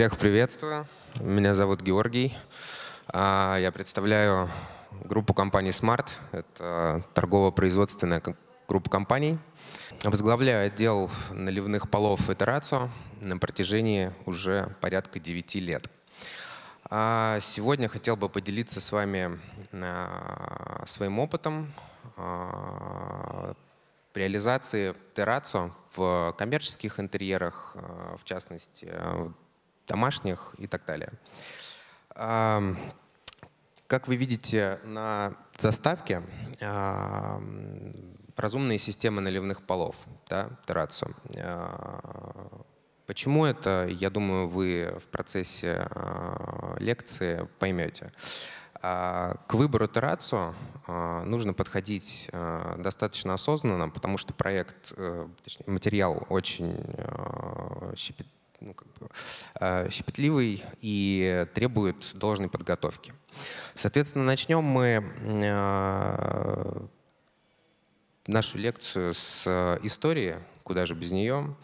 Всех приветствую. Меня зовут Георгий. А, я представляю группу компаний Smart. Это торгово-производственная группа компаний. Возглавляю отдел наливных полов «Итерацио» на протяжении уже порядка 9 лет. А, сегодня хотел бы поделиться с вами а, своим опытом реализации Терацо в коммерческих интерьерах, в частности, домашних и так далее. Как вы видите на заставке, разумные системы наливных полов, да, террацию. А, почему это, я думаю, вы в процессе а, лекции поймете. А, к выбору террацию нужно подходить достаточно осознанно, потому что проект, э, точнее, материал очень ну, как бы, э, щепетливый и требует должной подготовки. Соответственно, начнем мы э, нашу лекцию с э, истории, куда же без нее.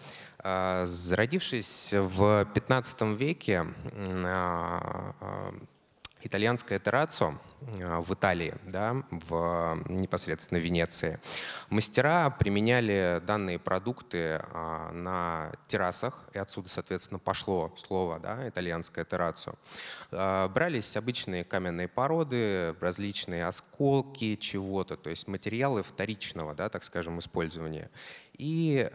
Э, зародившись в 15 веке, э, Итальянская террацо э, в Италии, да, в, э, непосредственно Венеции. Мастера применяли данные продукты э, на террасах, и отсюда, соответственно, пошло слово да, итальянская террацо. Брались обычные каменные породы, различные осколки чего-то, то есть материалы вторичного, да, так скажем, использования и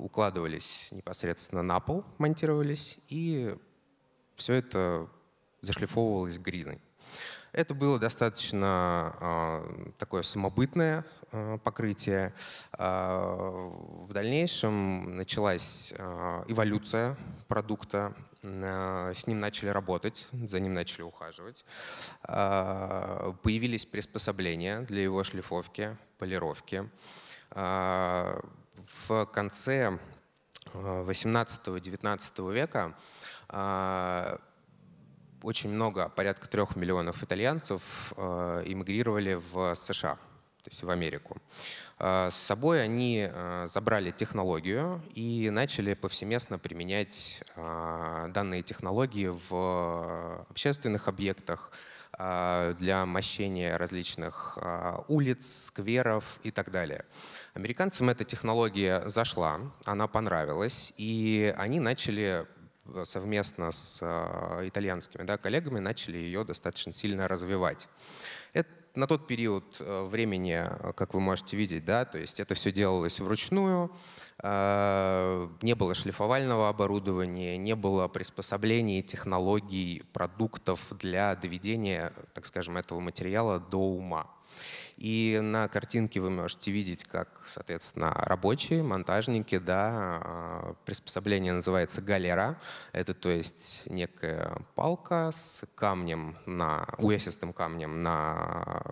укладывались непосредственно на пол, монтировались, и все это зашлифовывалась гриной. Это было достаточно э, такое самобытное э, покрытие. Э, в дальнейшем началась э, эволюция продукта. Э, с ним начали работать, за ним начали ухаживать. Э, появились приспособления для его шлифовки, полировки. Э, в конце 18-19 века очень много, порядка трех миллионов итальянцев э, эмигрировали в США, то есть в Америку. Э, с собой они э, забрали технологию и начали повсеместно применять данные технологии в общественных объектах, для мощения различных улиц, скверов и так далее. Американцам эта технология зашла, она понравилась, и они начали совместно с а, итальянскими да, коллегами начали ее достаточно сильно развивать. Это на тот период э, времени, э, как вы можете видеть, да, то есть это все делалось вручную, э, не было шлифовального оборудования, не было приспособлений, технологий, продуктов для доведения, так скажем, этого материала до ума. И на картинке вы можете видеть, как, соответственно, рабочие, монтажники, да, а, приспособление называется галера. Это, то есть, некая палка с камнем на, увесистым камнем на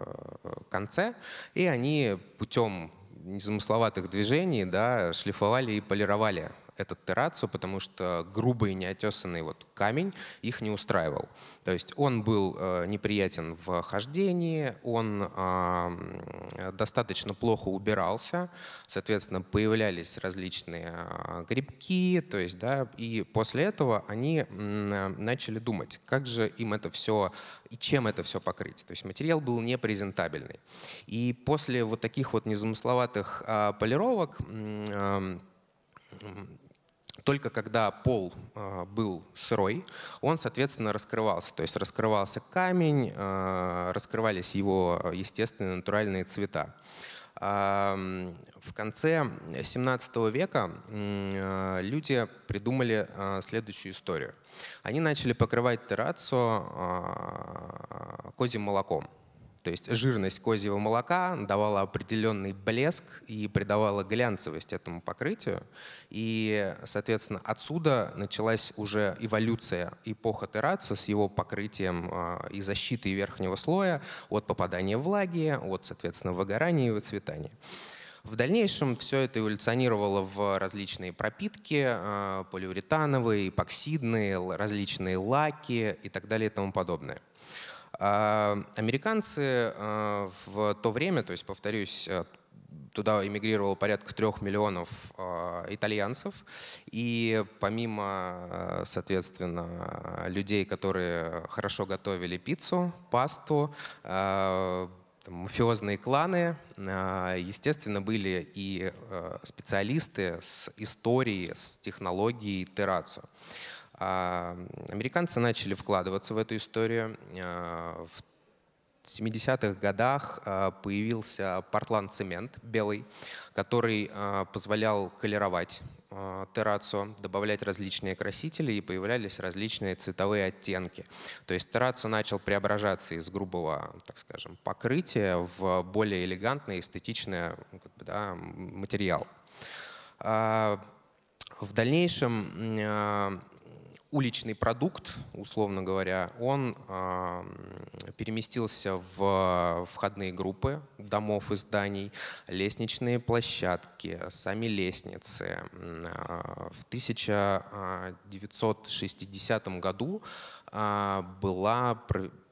э, конце, и они путем незамысловатых движений да, шлифовали и полировали этот террацию, потому что грубый неотесанный вот камень их не устраивал. То есть он был э, неприятен в хождении, он э, достаточно плохо убирался, соответственно, появлялись различные э, грибки, то есть, да, и после этого они э, начали думать, как же им это все и чем это все покрыть. То есть материал был непрезентабельный. И после вот таких вот незамысловатых э, полировок э, только когда пол а, был сырой, он, соответственно, раскрывался. То есть раскрывался камень, а, раскрывались его естественные натуральные цвета. А, в конце 17 века люди придумали следующую историю. Они начали покрывать террацию козьим молоком. То есть жирность козьего молока давала определенный блеск и придавала глянцевость этому покрытию. И, соответственно, отсюда началась уже эволюция эпоха терраца с его покрытием а, и защитой верхнего слоя от попадания влаги, от, соответственно, выгорания и выцветания. В дальнейшем все это эволюционировало в различные пропитки, а, полиуретановые, эпоксидные, различные лаки и так далее и тому подобное. А, американцы а, в то время, то есть, повторюсь, э, туда эмигрировало порядка трех миллионов а, итальянцев. И помимо, э, соответственно, людей, которые хорошо готовили пиццу, пасту, там, мафиозные кланы. Естественно, были и э, специалисты с историей, с технологией террацию. А, американцы начали вкладываться в эту историю. А, в 70-х годах а, появился портланд-цемент белый, который позволял колеровать террацию, добавлять различные красители и появлялись различные цветовые оттенки. То есть террацию начал преображаться из грубого, так скажем, покрытия в более элегантный, эстетичный ну, как бы, да, материал. В дальнейшем уличный продукт, условно говоря, он э, переместился в э, входные группы домов и зданий, лестничные площадки, сами лестницы. А, в 1960 году а, была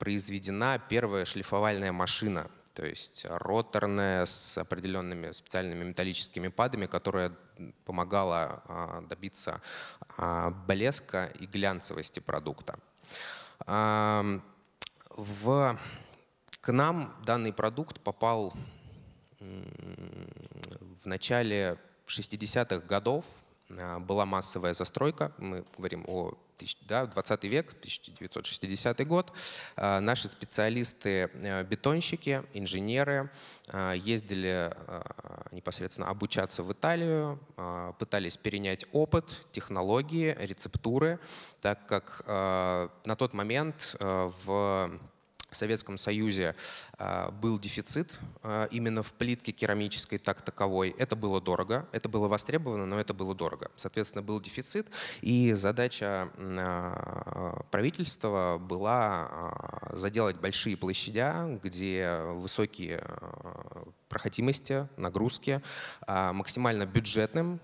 произведена первая шлифовальная машина – то есть роторная с определенными специальными металлическими падами, которая помогала а, добиться а, блеска и глянцевости продукта. В, к нам данный продукт попал в начале 60-х годов, а, была массовая застройка, мы говорим о да, 20 век, 1960 год. Э, наши специалисты, э, бетонщики, инженеры э, ездили непосредственно обучаться в Италию, пытались перенять опыт, технологии, рецептуры, так как на тот момент в в Советском Союзе а, был дефицит а, именно в плитке керамической так таковой. Это было дорого, это было востребовано, но это было дорого. Соответственно, был дефицит, и задача а, правительства была заделать большие площадя, где высокие проходимости, нагрузки, максимально бюджетным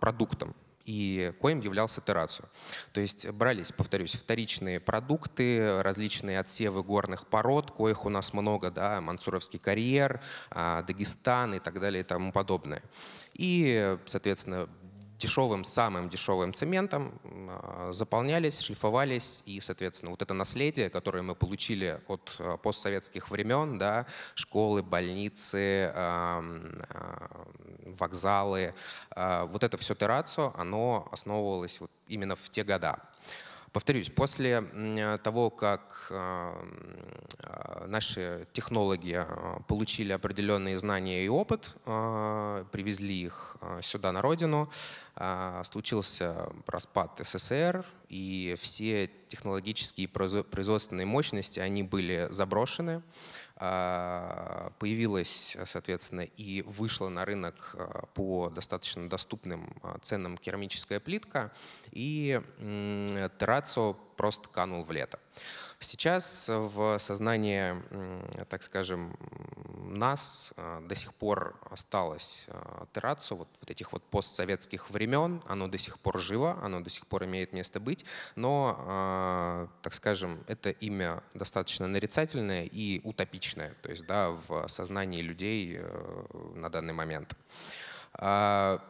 продуктом и коим являлся террацию. То есть брались, повторюсь, вторичные продукты, различные отсевы горных пород, коих у нас много, да, Мансуровский карьер, а, Дагестан и так далее и тому подобное. И, соответственно, дешевым, самым дешевым цементом а, заполнялись, шлифовались, и, соответственно, вот это наследие, которое мы получили от а, постсоветских времен, да, школы, больницы, а, вокзалы, вот это все террацо, оно основывалось вот именно в те года. Повторюсь, после того, как эм, э, наши технологи э, получили определенные знания и опыт, э, привезли их сюда, на родину, случился распад СССР, и все технологические производственные мощности, они были заброшены. А, появилась, соответственно, и вышла на рынок а, по достаточно доступным а, ценам керамическая плитка, и Террацо просто канул в лето. Сейчас в сознание, так скажем, нас э, до сих пор осталось э, террацию вот, вот этих вот постсоветских времен, оно до сих пор живо, оно до сих пор имеет место быть, но, э, так скажем, это имя достаточно нарицательное и утопичное, то есть да, в сознании людей на данный момент. А,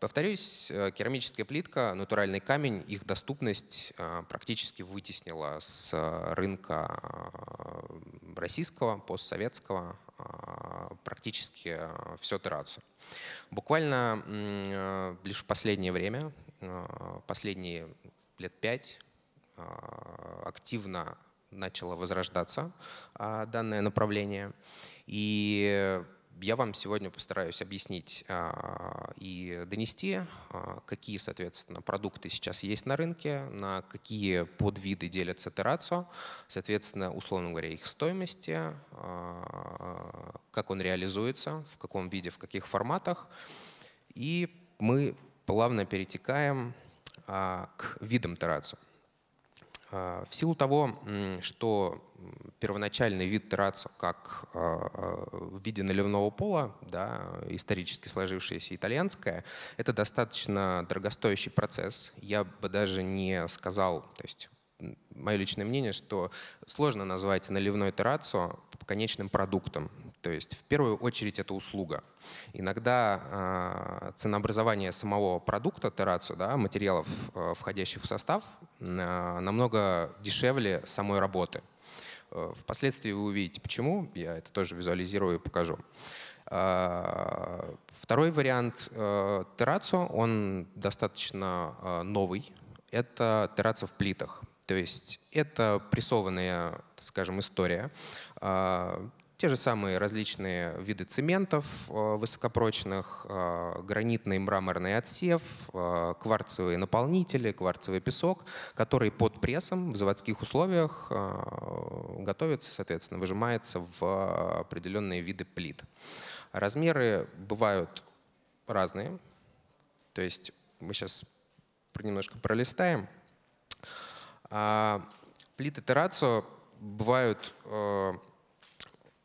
Повторюсь, э, керамическая плитка, натуральный камень, их доступность э, практически вытеснила с э, рынка российского, постсоветского, практически все террацию. Буквально лишь в последнее время, последние лет пять, активно начало возрождаться данное направление. И я вам сегодня постараюсь объяснить а, и донести, а, какие, соответственно, продукты сейчас есть на рынке, на какие подвиды делятся террацио, соответственно, условно говоря, их стоимости, а, как он реализуется, в каком виде, в каких форматах. И мы плавно перетекаем к видам террацио. В силу того, что первоначальный вид террацо как э, э, в виде наливного пола, да, исторически сложившееся итальянское, это достаточно дорогостоящий процесс. Я бы даже не сказал, то есть мое личное мнение, что сложно назвать наливной террацо конечным продуктом. То есть в первую очередь это услуга. Иногда э, ценообразование самого продукта террацу, да, материалов, э, входящих в состав, э, намного дешевле самой работы. Э, впоследствии вы увидите, почему. Я это тоже визуализирую и покажу. А, второй вариант э, террацо, он достаточно э, новый. Это террацо в плитах. То есть это прессованная, скажем, история. А, те же самые различные виды цементов э, высокопрочных, э, гранитный мраморный отсев, э, кварцевые наполнители, кварцевый песок, который под прессом в заводских условиях готовится, соответственно, выжимается в определенные виды плит. Размеры бывают разные. То есть мы сейчас немножко пролистаем. А, плиты террацио бывают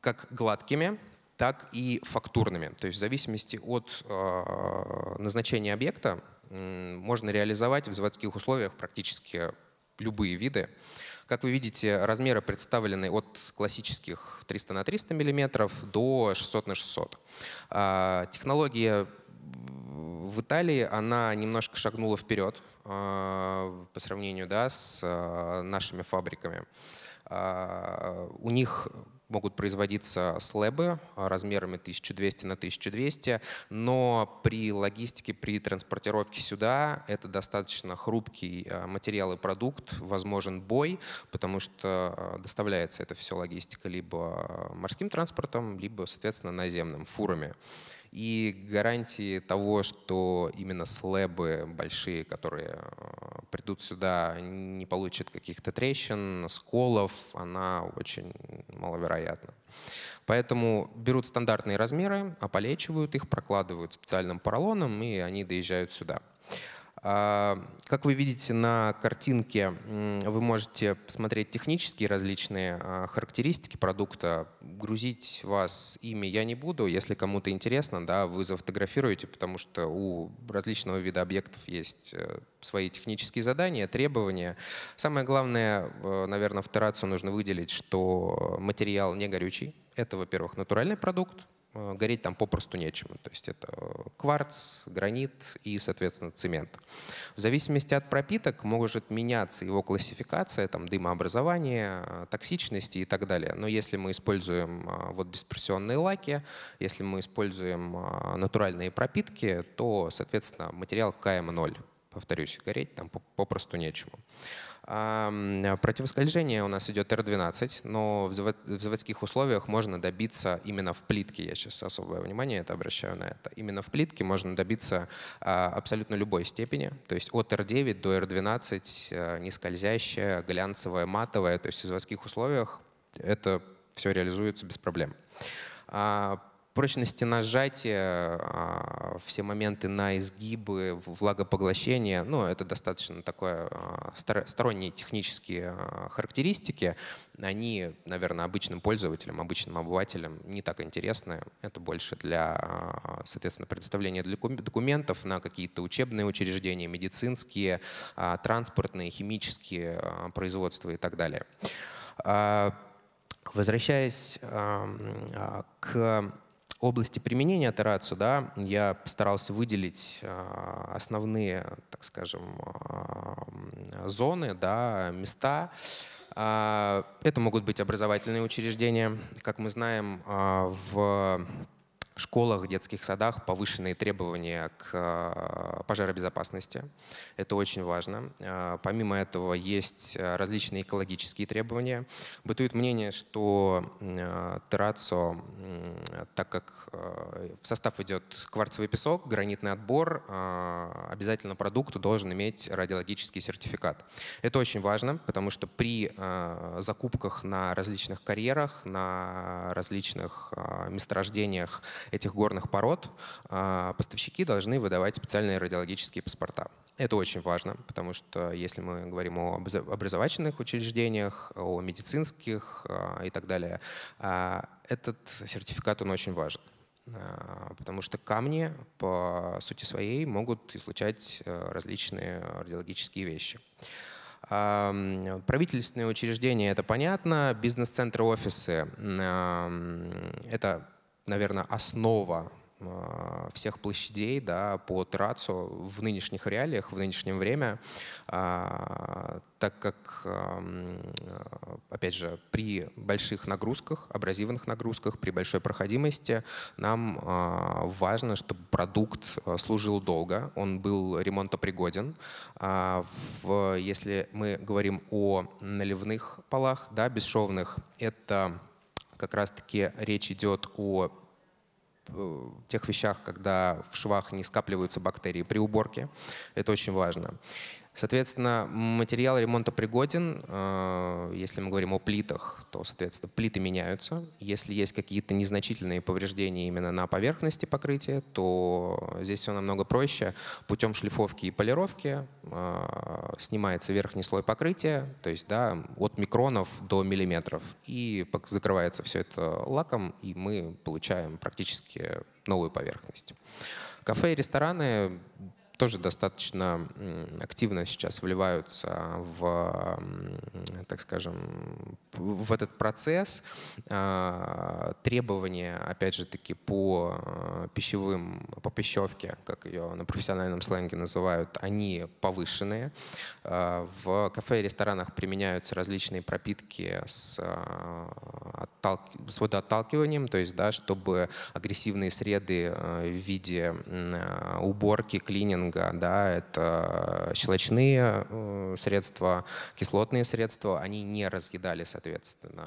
как гладкими, так и фактурными. То есть в зависимости от э, назначения объекта можно реализовать в заводских условиях практически любые виды. Как вы видите, размеры представлены от классических 300 на 300 мм до 600 на 600. А, технология в Италии, она немножко шагнула вперед а, по сравнению да, с э, нашими фабриками. А, у них могут производиться слэбы а, размерами 1200 на 1200, но при логистике, при транспортировке сюда это достаточно хрупкий а, материал и продукт, возможен бой, потому что а, доставляется это все логистика либо морским транспортом, либо, соответственно, наземным, фурами. И гарантии того, что именно слэбы большие, которые э, придут сюда, не получат каких-то трещин, сколов, она очень маловероятна. Поэтому берут стандартные размеры, ополечивают их, прокладывают специальным поролоном, и они доезжают сюда. А, как вы видите на картинке, вы можете посмотреть технические различные а, характеристики продукта. Грузить вас ими я не буду. Если кому-то интересно, да, вы зафотографируете, потому что у различного вида объектов есть э, свои технические задания, требования. Самое главное, э, наверное, в Терацию нужно выделить, что материал не горючий. Это, во-первых, натуральный продукт, Э, гореть там попросту нечему. То есть это э, кварц, гранит и, соответственно, цемент. В зависимости от пропиток может меняться его классификация, там, дымообразование, э, токсичности и так далее. Но если мы используем вот дисперсионные лаки, если мы используем натуральные пропитки, то, соответственно, материал КМ0, повторюсь, гореть там попросту нечему. Противоскольжение у нас идет R12, но в заводских условиях можно добиться именно в плитке, я сейчас особое внимание это обращаю на это, именно в плитке можно добиться а, абсолютно любой степени, то есть от R9 до R12 э, нескользящая, глянцевая, матовая, то есть в заводских условиях это все реализуется без проблем. А, прочности нажатия, а, все моменты на изгибы, влагопоглощение, ну, это достаточно такое а, сторонние технические а, характеристики. Они, наверное, обычным пользователям, обычным обывателям не так интересны. Это больше для, соответственно, представления документов на какие-то учебные учреждения, медицинские, транспортные, химические производства и так далее. Возвращаясь к области применения Терацию да, я постарался выделить а, основные, так скажем, а, зоны, да, места. А, это могут быть образовательные учреждения. Как мы знаем, в школах, детских садах повышенные требования к э, пожаробезопасности. Это очень важно. Э, помимо этого есть э, различные экологические требования. Бытует мнение, что Террацо, так как в состав идет кварцевый песок, гранитный отбор, обязательно продукт должен иметь радиологический сертификат. Это очень важно, потому что при закупках на различных карьерах, на различных месторождениях этих горных пород, а, поставщики должны выдавать специальные радиологические паспорта. Это очень важно, потому что если мы говорим о образовательных учреждениях, о медицинских а, и так далее, а, этот сертификат, он очень важен. Потому что камни по сути своей могут излучать э, различные радиологические вещи. Правительственные учреждения — это понятно, бизнес-центры, офисы — это наверное, основа а, всех площадей да, по трацу в нынешних реалиях, в нынешнем время, а, так как, а, опять же, при больших нагрузках, абразивных нагрузках, при большой проходимости нам важно, чтобы продукт служил долго, он был ремонтопригоден. если мы говорим о наливных полах, да, бесшовных, это как раз-таки речь идет о э, тех вещах, когда в швах не скапливаются бактерии при уборке. Это очень важно. Соответственно, материал ремонта пригоден. Э, если мы говорим о плитах, то, соответственно, плиты меняются. Если есть какие-то незначительные повреждения именно на поверхности покрытия, то здесь все намного проще. Путем шлифовки и полировки э, снимается верхний слой покрытия, то есть да, от микронов до миллиметров. И закрывается все это лаком, и мы получаем практически новую поверхность. Кафе и рестораны тоже достаточно активно сейчас вливаются в, так скажем, в этот процесс. А, требования, опять же таки, по а, пищевым, по пищевке, как ее на профессиональном сленге называют, они повышенные. А, в кафе и ресторанах применяются различные пропитки с, с водоотталкиванием, то есть, да, чтобы агрессивные среды в виде уборки, клининга, маркетинга, да, это э, щелочные э, средства, кислотные средства, они не разъедали, соответственно,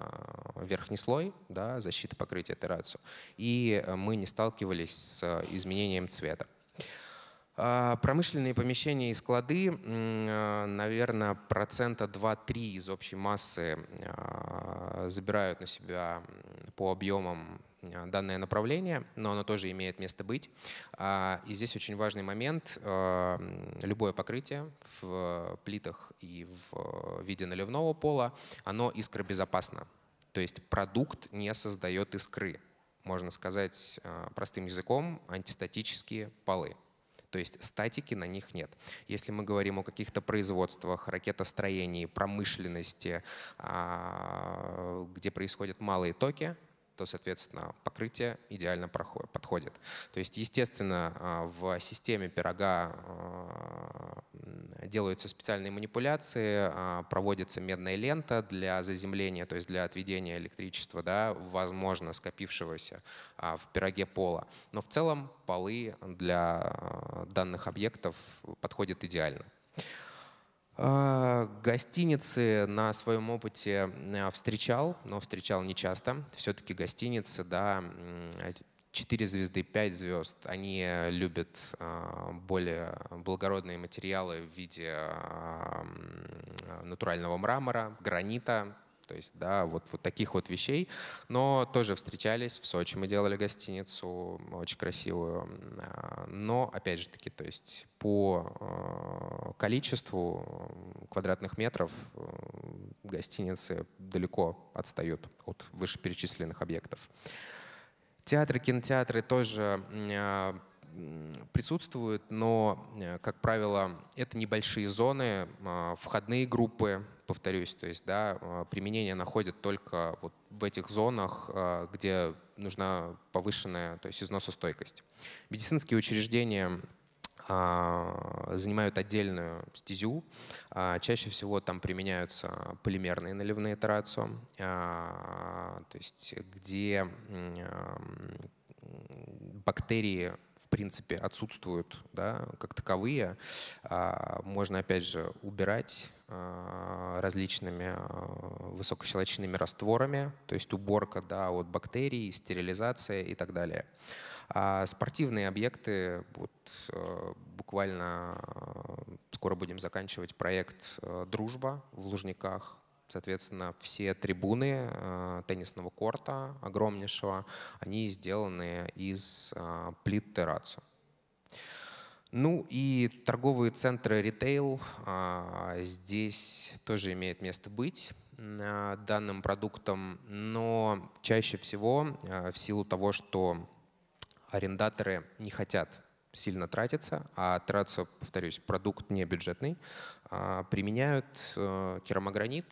верхний слой да, защиты покрытия террасу, и э, мы не сталкивались с изменением цвета. А, промышленные помещения и склады, наверное, процента 2-3 из общей массы забирают на себя по объемам а, данное направление, но оно тоже имеет место быть. А, и здесь очень важный момент. А, любое покрытие в плитах и в э, виде наливного пола, оно искробезопасно. То есть продукт не создает искры. Можно сказать простым языком, антистатические полы. То есть статики на них нет. Если мы говорим о каких-то производствах, ракетостроении, промышленности, где происходят малые токи, то, соответственно, покрытие идеально подходит. То есть, естественно, а, в системе пирога а, делаются специальные манипуляции, а, проводится медная лента для заземления, то есть для отведения электричества, да, возможно, скопившегося в пироге пола. Но в целом полы для данных объектов подходят идеально. А, гостиницы на своем опыте а, встречал, но встречал не часто. Все-таки гостиницы, да, 4 звезды, 5 звезд, они любят а, более благородные материалы в виде натурального мрамора, гранита, то есть, да, вот, вот таких вот вещей. Но тоже встречались, в Сочи мы делали гостиницу, очень красивую. Но, опять же таки, то есть по э, количеству э, квадратных метров э, гостиницы далеко отстают от вышеперечисленных объектов. Театры, кинотеатры тоже присутствуют, но, как правило, это небольшие зоны, входные группы, повторюсь, то есть да, а, применение находят только вот в этих зонах, а, где нужна повышенная то есть износостойкость. Медицинские учреждения а, занимают отдельную стезю. Чаще всего там применяются полимерные наливные терацио, то есть где бактерии в принципе отсутствуют да, как таковые. А, можно, опять же, убирать а, различными а, высокощелочными растворами, то есть уборка да, от бактерий, стерилизация и так далее. А спортивные объекты, вот, э, буквально скоро будем заканчивать проект э, «Дружба» в Лужниках, Соответственно, все трибуны э, теннисного корта огромнейшего, они сделаны из э, плит террасу. Ну и торговые центры ритейл э, здесь тоже имеет место быть данным продуктом, но чаще всего в силу того, что арендаторы не хотят сильно тратится, а тратится, повторюсь, продукт не бюджетный, а применяют э, керамогранит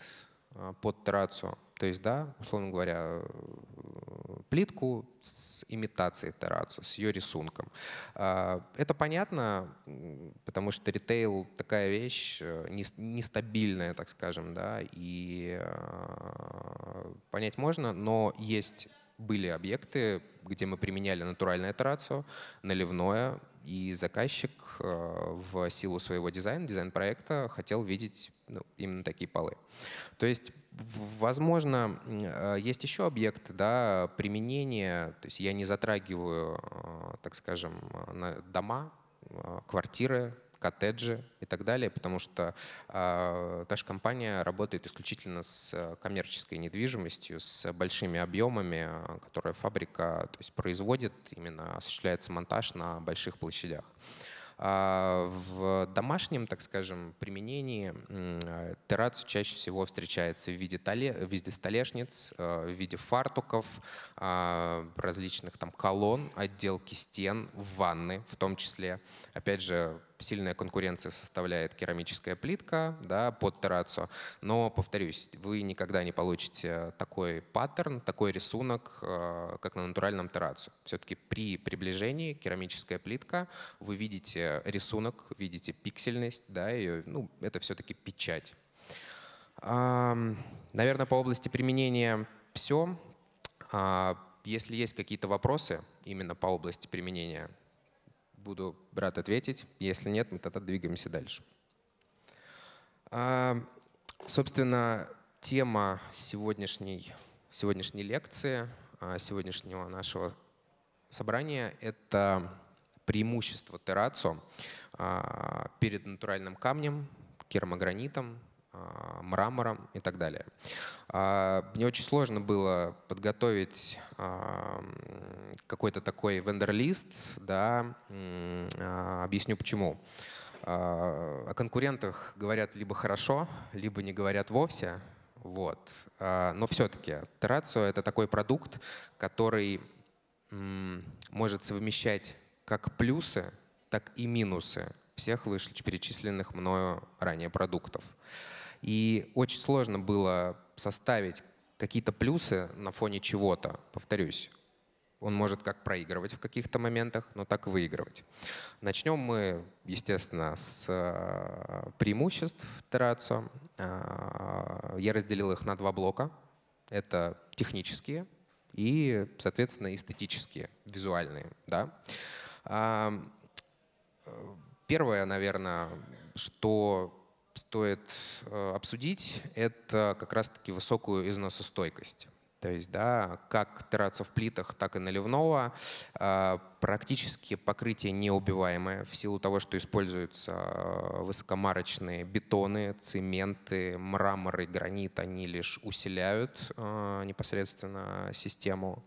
э, под террацию. То есть, да, условно говоря, э, плитку с имитацией террацию, с ее рисунком. А, это понятно, потому что ритейл такая вещь нестабильная, так скажем, да, и понять можно, но есть были объекты, где мы применяли натуральную террацию, наливное, и заказчик э, в силу своего дизайна, дизайн-проекта хотел видеть ну, именно такие полы. То есть, возможно, э, есть еще объекты да, применения, то есть я не затрагиваю, э, так скажем, дома, квартиры, коттеджи и так далее, потому что э, же компания работает исключительно с э, коммерческой недвижимостью, с большими объемами, э, которые фабрика то есть, производит, именно осуществляется монтаж на больших площадях. А в домашнем, так скажем, применении э, террацию чаще всего встречается в виде, толе, в виде столешниц, в виде фартуков, а, различных там колонн, отделки стен, ванны в том числе. Опять же, сильная конкуренция составляет керамическая плитка да, под террацию. Но, повторюсь, вы никогда не получите такой паттерн, такой рисунок, э, как на натуральном террацию. Все-таки при приближении керамическая плитка, вы видите рисунок, видите пиксельность, да, ее, ну, это все-таки печать. Наверное, по области применения все. А, если есть какие-то вопросы именно по области применения, буду брат ответить. Если нет, мы тогда двигаемся дальше. А, собственно, тема сегодняшней, сегодняшней лекции, а, сегодняшнего нашего собрания — это преимущество Терацио а, перед натуральным камнем, керамогранитом, а, мрамором и так далее. А, мне очень сложно было подготовить а, какой-то такой вендор-лист, да, объясню почему. О конкурентах говорят либо хорошо, либо не говорят вовсе, вот. Но все-таки Терацио — это такой продукт, который может совмещать как плюсы, так и минусы всех вышеперечисленных мною ранее продуктов. И очень сложно было составить какие-то плюсы на фоне чего-то. Повторюсь, он может как проигрывать в каких-то моментах, но так и выигрывать. Начнем мы, естественно, с э, преимуществ Терацио. Э, я разделил их на два блока. Это технические и, соответственно, эстетические, визуальные. Да? Э, первое, наверное, что стоит э, обсудить, это как раз-таки высокую износостойкость. То есть, да, как тераться в плитах, так и наливного, э, практически покрытие неубиваемое в силу того, что используются э, высокомарочные бетоны, цементы, мраморы, гранит, они лишь усиляют непосредственно систему.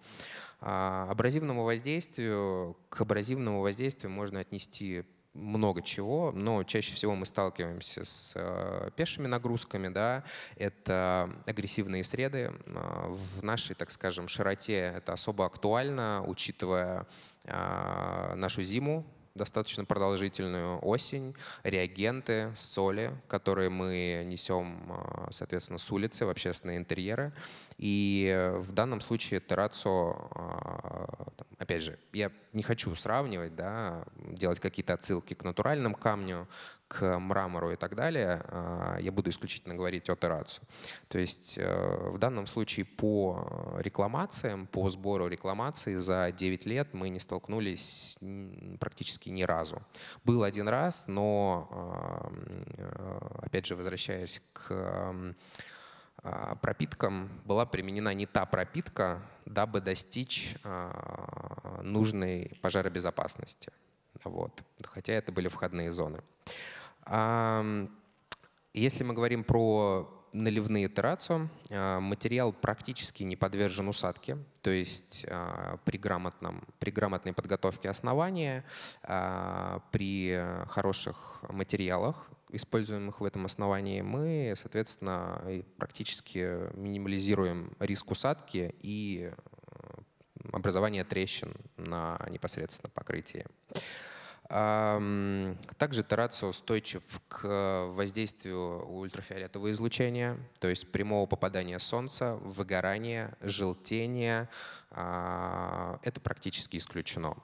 Абразивному воздействию, к абразивному воздействию можно отнести много чего, но чаще всего мы сталкиваемся с э, пешими нагрузками, да, это агрессивные среды. Э, в нашей, так скажем, широте это особо актуально, учитывая э, нашу зиму, достаточно продолжительную осень, реагенты, соли, которые мы несем, а, соответственно, с улицы в общественные интерьеры. И э, в данном случае террацу, а, опять же, я не хочу сравнивать, да, делать какие-то отсылки к натуральным камню, к мрамору и так далее, а, я буду исключительно говорить от ирацию. То есть э, в данном случае по рекламациям, по сбору рекламации за 9 лет мы не столкнулись практически ни разу. Был один раз, но, а, опять же, возвращаясь к а, пропиткам была применена не та пропитка, дабы достичь нужной пожаробезопасности. Вот. Хотя это были входные зоны. Если мы говорим про наливные террацио, а, материал практически не подвержен усадке, то есть а, при, грамотном, при грамотной подготовке основания, а, при хороших материалах, используемых в этом основании, мы, соответственно, практически минимализируем риск усадки и образование трещин на непосредственно покрытии. Также Терацио устойчив к э, воздействию ультрафиолетового излучения, то есть прямого попадания солнца, выгорания, желтения. А, это практически исключено.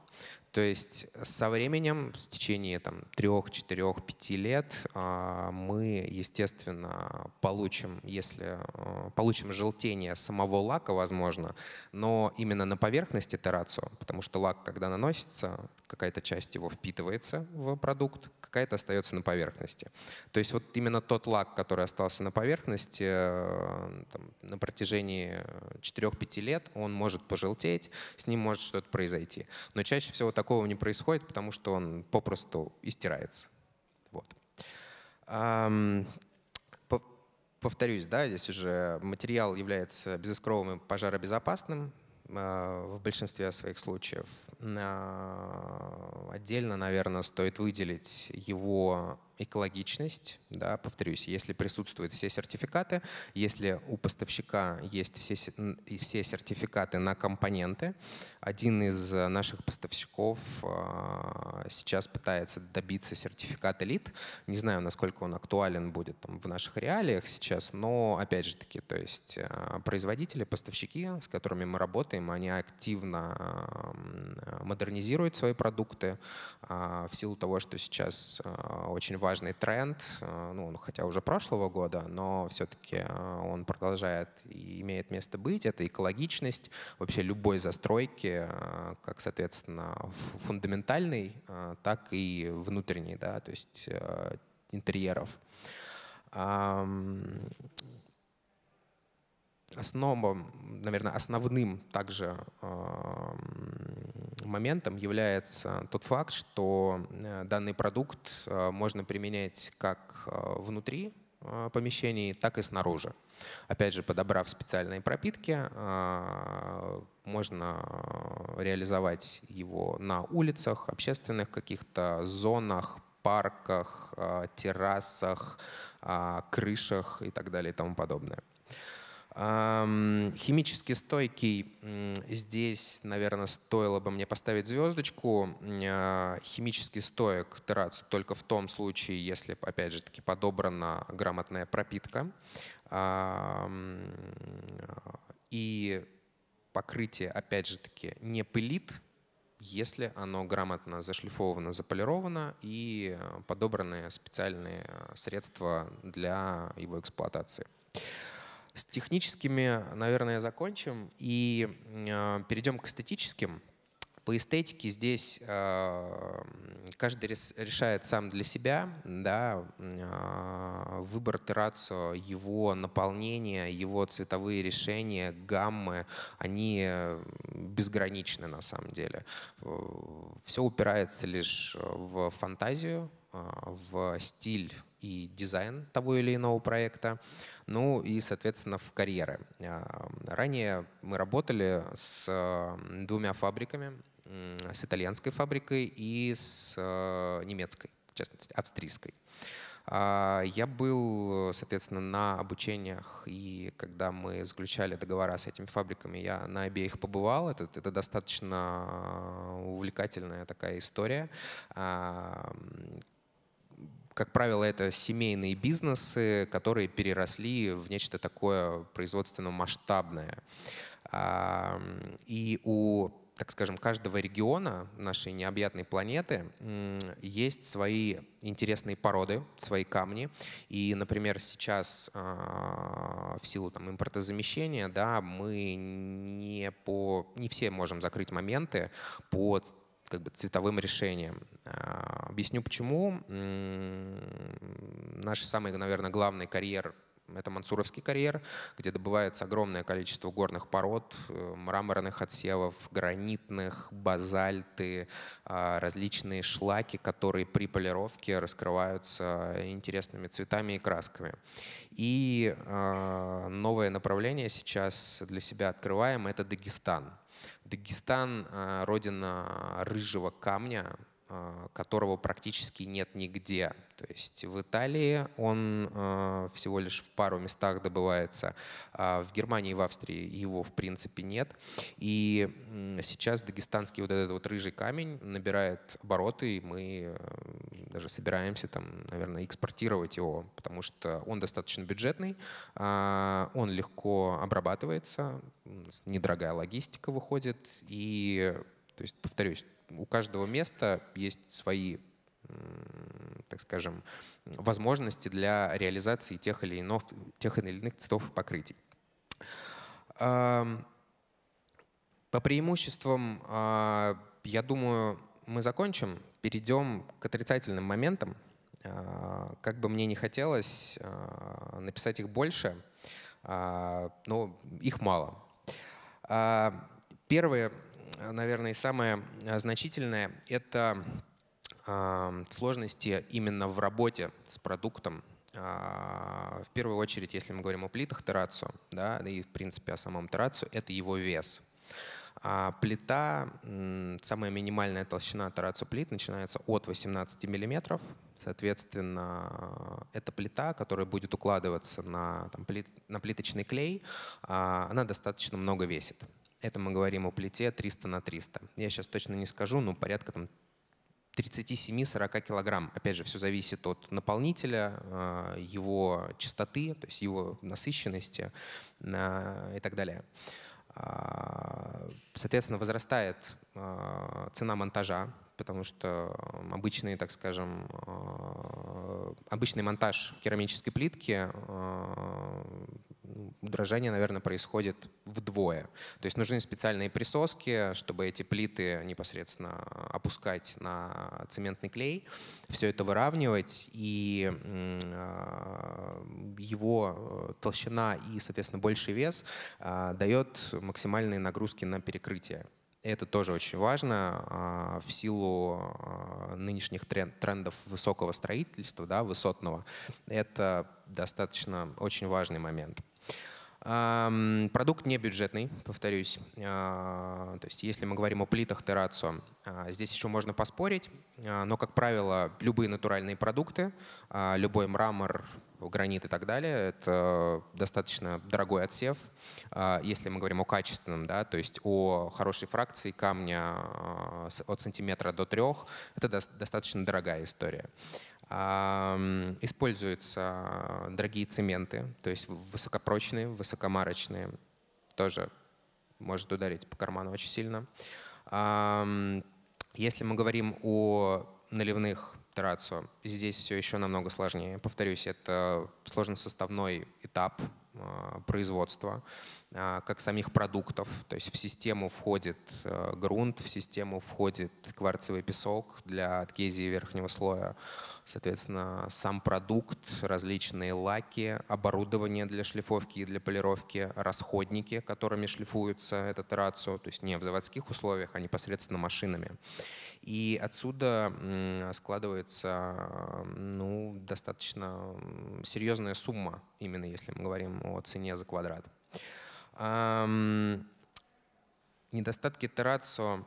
То есть со временем, в течение там, 3, 4, 5 лет а, мы, естественно, получим, если, а, получим желтение самого лака, возможно, но именно на поверхности террацию, потому что лак, когда наносится, какая-то часть его впитывается в продукт, какая-то остается на поверхности. То есть вот именно тот лак, который остался на поверхности э, там, на протяжении 4-5 лет, он может пожелтеть, с ним может что-то произойти. Но чаще всего так такого не происходит, потому что он попросту истирается. Вот. Повторюсь, да, здесь уже материал является безыскровым и пожаробезопасным а, в большинстве своих случаев. А, отдельно, наверное, стоит выделить его экологичность, да, повторюсь, если присутствуют все сертификаты, если у поставщика есть все, все сертификаты на компоненты, один из э, наших поставщиков э, сейчас пытается добиться сертификата лид. Не знаю, насколько он актуален будет там, в наших реалиях сейчас, но опять же таки, то есть э, производители, поставщики, с которыми мы работаем, они активно модернизируют свои продукты в силу того, что сейчас очень важно важный тренд, э, ну, хотя уже прошлого года, но все-таки э, он продолжает и имеет место быть. Это экологичность вообще любой застройки, э, как, соответственно, фундаментальной, так и внутренней, да, то есть интерьеров. основным, наверное, основным также моментом является тот факт, что э, данный продукт э, можно применять как э, внутри помещений, так и снаружи. Опять же, подобрав специальные пропитки, можно реализовать его на улицах, общественных каких-то зонах, парках, террасах, крышах и так далее и тому подобное. Химически стойкий, здесь, наверное, стоило бы мне поставить звездочку. Химически стоек терацию только в том случае, если, опять же таки, подобрана грамотная пропитка. И покрытие, опять же таки, не пылит, если оно грамотно зашлифовано, заполировано и подобраны специальные средства для его эксплуатации. С техническими, наверное, закончим и э, перейдем к эстетическим. По эстетике здесь э, каждый решает сам для себя, да, э, выбор террацию, его наполнение, его цветовые решения, гаммы, они безграничны на самом деле. Все упирается лишь в фантазию, в стиль и дизайн того или иного проекта, ну и, соответственно, в карьеры. А, ранее мы работали с двумя фабриками, с итальянской фабрикой и с э, немецкой, в частности, австрийской. А, я был, соответственно, на обучениях, и когда мы заключали договора с этими фабриками, я на обеих побывал. Это, это достаточно э, увлекательная такая история, а, как правило, это семейные бизнесы, которые переросли в нечто такое производственно-масштабное. А, и у так скажем, каждого региона нашей необъятной планеты есть свои интересные породы, свои камни. И, например, сейчас а, в силу там, импортозамещения да, мы не, по, не все можем закрыть моменты по как бы цветовым решением. А, объясню почему. наш самый, наверное, главный карьер это Мансуровский карьер, где добывается огромное количество горных пород, э, мраморных отсевов, гранитных, базальты, а, различные шлаки, которые при полировке раскрываются интересными цветами и красками. И а, новое направление сейчас для себя открываем — это Дагестан. Дагестан а, — родина рыжего камня, а, которого практически нет нигде. То есть в Италии он а, всего лишь в пару местах добывается, а в Германии и в Австрии его в принципе нет. И сейчас дагестанский вот этот вот рыжий камень набирает обороты, и мы а, даже собираемся там, наверное, экспортировать его, потому что он достаточно бюджетный, он легко обрабатывается, недорогая логистика выходит, и то есть, повторюсь, у каждого места есть свои так скажем, возможности для реализации тех или, иных, тех или иных цветов и покрытий. По преимуществам, а, я думаю, мы закончим, перейдем к отрицательным моментам. А, как бы мне не хотелось а, написать их больше, но их мало. Первое Э, наверное, самое э, значительное — это а, сложности именно в работе с продуктом. А, в первую очередь, если мы говорим о плитах Терацию, да, и в принципе о самом Терацию, это его вес. А плита, самая минимальная толщина Терацию плит начинается от 18 миллиметров. Соответственно, эта плита, которая будет укладываться на, там, плит, на плиточный клей. А, она достаточно много весит. Это мы говорим о плите 300 на 300. Я сейчас точно не скажу, но порядка там 37-40 килограмм. Опять же, все зависит от наполнителя, а, его частоты, то есть его насыщенности а, и так далее. А, соответственно, возрастает цена монтажа, потому что обычный, так скажем, обычный монтаж керамической плитки удорожание, наверное, происходит вдвое. То есть нужны специальные присоски, чтобы эти плиты непосредственно опускать на цементный клей, все это выравнивать, и э, его э, толщина и, соответственно, больший вес э, дает максимальные нагрузки на перекрытие. Это тоже очень важно в силу нынешних трендов высокого строительства, да, высотного. Это достаточно очень важный момент. Продукт не бюджетный, повторюсь. А, то есть если мы говорим о плитах террацио, а, здесь еще можно поспорить, а, но, как правило, любые натуральные продукты, любой мрамор, гранит и так далее, это достаточно дорогой отсев. Если мы говорим о качественном, да, то есть о хорошей фракции камня от сантиметра до трех, это достаточно дорогая история. Используются дорогие цементы, то есть высокопрочные, высокомарочные. Тоже может ударить по карману очень сильно. Если мы говорим о наливных террацио, здесь все еще намного сложнее. Повторюсь, это сложносоставной этап Э, производства, э, как самих продуктов. То есть в систему входит э, грунт, в систему входит кварцевый песок для адгезии верхнего слоя. Соответственно, сам продукт, различные лаки, оборудование для шлифовки и для полировки, расходники, которыми шлифуется этот рацио, то есть не в заводских условиях, а непосредственно машинами. И отсюда складывается ну, достаточно серьезная сумма именно если мы говорим о цене за квадрат. Недостатки итерацио,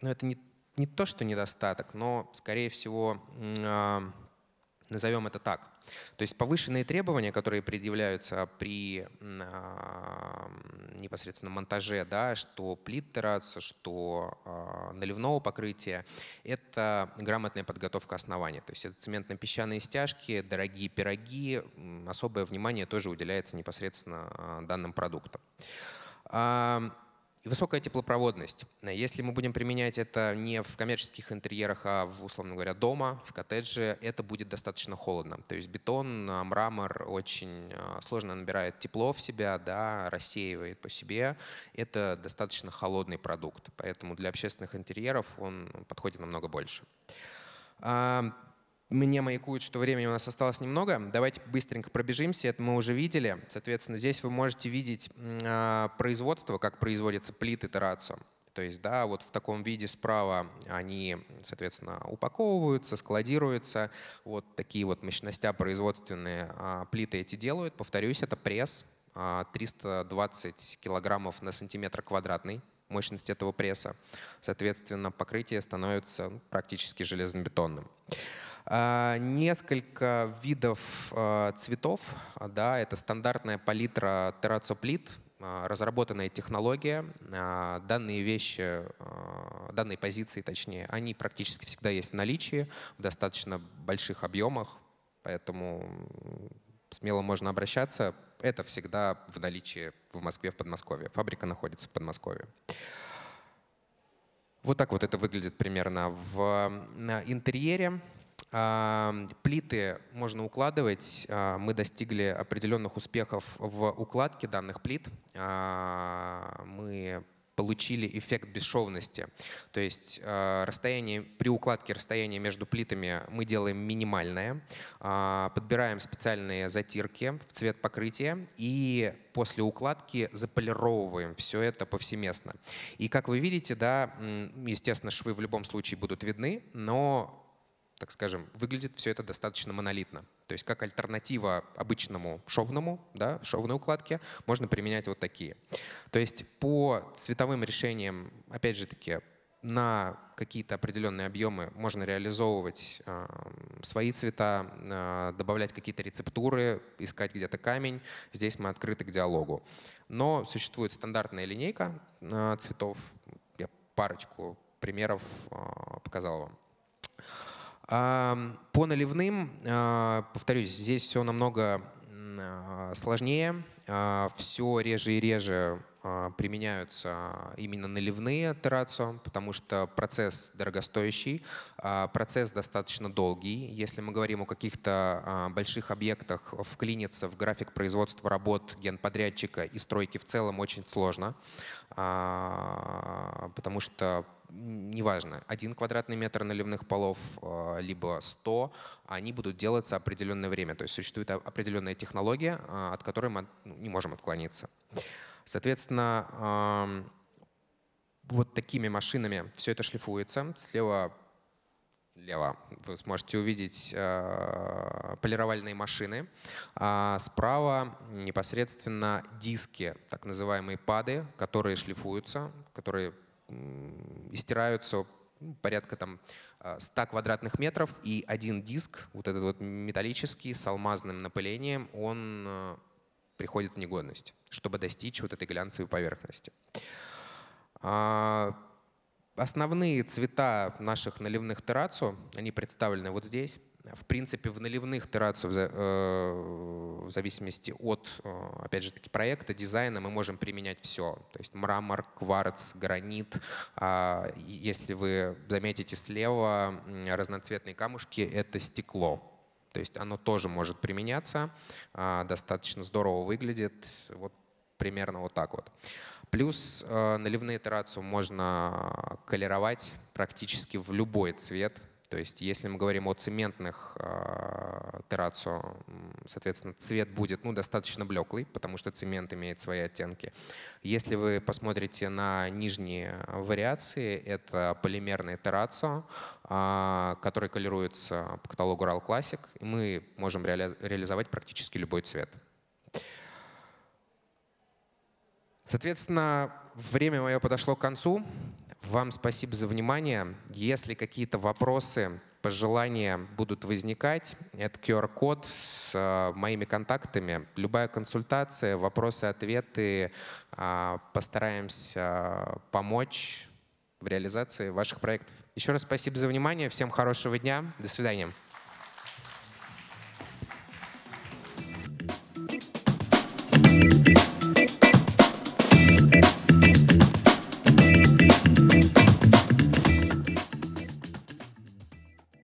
ну это не, не то, что недостаток, но, скорее всего, а, Назовем это так. То есть повышенные требования, которые предъявляются при э, непосредственно монтаже, да, что плит терраса, что э, наливного покрытия, это грамотная подготовка основания. То есть это цементно-песчаные стяжки, дорогие пироги. Особое внимание тоже уделяется непосредственно а, данным продуктам. И высокая теплопроводность. Если мы будем применять это не в коммерческих интерьерах, а, в, условно говоря, дома, в коттедже, это будет достаточно холодно. То есть бетон, а, мрамор очень а, сложно набирает тепло в себя, да, рассеивает по себе. Это достаточно холодный продукт, поэтому для общественных интерьеров он подходит намного больше. А, мне маякует, что времени у нас осталось немного. Давайте быстренько пробежимся, это мы уже видели. Соответственно, здесь вы можете видеть а, производство, как производятся плиты Терацио. То есть, да, вот в таком виде справа они, соответственно, упаковываются, складируются. Вот такие вот мощности производственные а, плиты эти делают. Повторюсь, это пресс 320 а, килограммов на сантиметр квадратный мощность этого пресса. Соответственно, покрытие становится ну, практически железнобетонным. А, несколько видов а, цветов. Да, это стандартная палитра террацоплит, а, разработанная технология. Данные вещи, данные позиции, точнее, они практически всегда есть в наличии в достаточно больших объемах, поэтому смело можно обращаться. Это всегда в наличии в Москве, в Подмосковье. Фабрика находится в Подмосковье. Вот так вот это выглядит примерно в интерьере. Плиты можно укладывать. А, мы достигли определенных успехов в укладке данных плит. А, мы получили эффект бесшовности. То есть а, расстояние, при укладке расстояние между плитами мы делаем минимальное, подбираем специальные затирки в цвет покрытия и после укладки заполировываем все это повсеместно. И как вы видите, да, естественно, швы в любом случае будут видны, но так скажем, выглядит все это достаточно монолитно. То есть как альтернатива обычному шовному, да, шовной укладке, можно применять вот такие. То есть по цветовым решениям, опять же таки, на какие-то определенные объемы можно реализовывать э, свои цвета, э, добавлять какие-то рецептуры, искать где-то камень. Здесь мы открыты к диалогу. Но существует стандартная линейка э, цветов. Я парочку примеров э, показал вам. По наливным, а, повторюсь, здесь все намного а, сложнее, а, все реже и реже применяются именно наливные терацио, потому что процесс дорогостоящий, процесс достаточно долгий. Если мы говорим о каких-то больших объектах, вклиниться в график производства работ генподрядчика и стройки в целом очень сложно, потому что неважно, один квадратный метр наливных полов, э, либо 100, они будут делаться определенное время. То есть существует определенная технология, э, от которой мы ну, не можем отклониться. Соответственно, вот такими машинами все это шлифуется. Слева Слева вы сможете увидеть э, полировальные машины, а справа непосредственно диски, так называемые пады, которые шлифуются, которые истираются ну, порядка там 100 а, квадратных метров, и один диск, вот этот вот металлический, с алмазным напылением, он а, приходит в негодность, чтобы достичь вот этой глянцевой поверхности. А, основные цвета наших наливных террацию, они представлены вот здесь в принципе, в наливных террацию, в э, зависимости от, э, опять же таки, проекта, дизайна, мы можем применять все. То есть мрамор, кварц, гранит. А если вы заметите слева разноцветные камушки, это стекло. То есть оно тоже может применяться, а, достаточно здорово выглядит, вот примерно вот так вот. Плюс э, наливные террацию можно колеровать практически в любой цвет, то есть если мы говорим о цементных э, а, террацо, соответственно, цвет будет ну, достаточно блеклый, потому что цемент имеет свои оттенки. Если вы посмотрите на нижние вариации, это полимерные террацо, э, а, которые колируются по каталогу RAL Classic, и мы можем реали реализовать практически любой цвет. Соответственно, время мое подошло к концу. Вам спасибо за внимание. Если какие-то вопросы, пожелания будут возникать, это QR-код с э, моими контактами. Любая консультация, вопросы, ответы. А, постараемся помочь в реализации ваших проектов. Еще раз спасибо за внимание. Всем хорошего дня. До свидания.